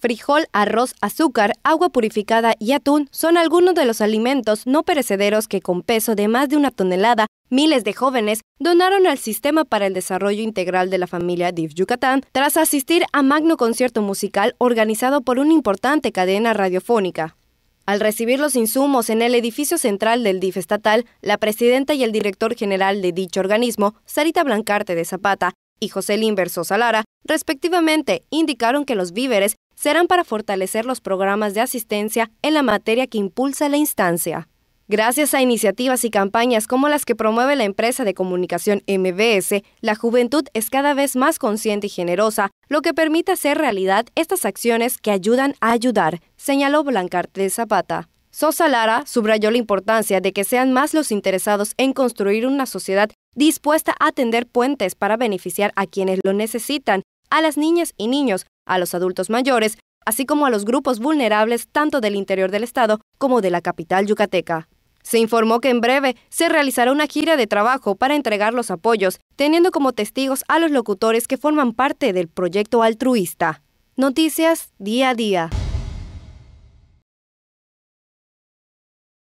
Frijol, arroz, azúcar, agua purificada y atún son algunos de los alimentos no perecederos que con peso de más de una tonelada Miles de jóvenes donaron al Sistema para el Desarrollo Integral de la Familia DIF Yucatán tras asistir a magno concierto musical organizado por una importante cadena radiofónica. Al recibir los insumos en el edificio central del DIF estatal, la presidenta y el director general de dicho organismo, Sarita Blancarte de Zapata, y José Limber Salara, respectivamente, indicaron que los víveres serán para fortalecer los programas de asistencia en la materia que impulsa la instancia. Gracias a iniciativas y campañas como las que promueve la empresa de comunicación MBS, la juventud es cada vez más consciente y generosa, lo que permite hacer realidad estas acciones que ayudan a ayudar, señaló Blancarte de Zapata. Sosa Lara subrayó la importancia de que sean más los interesados en construir una sociedad dispuesta a tender puentes para beneficiar a quienes lo necesitan, a las niñas y niños, a los adultos mayores, así como a los grupos vulnerables tanto del interior del estado como de la capital yucateca. Se informó que en breve se realizará una gira de trabajo para entregar los apoyos, teniendo como testigos a los locutores que forman parte del proyecto altruista. Noticias día a día.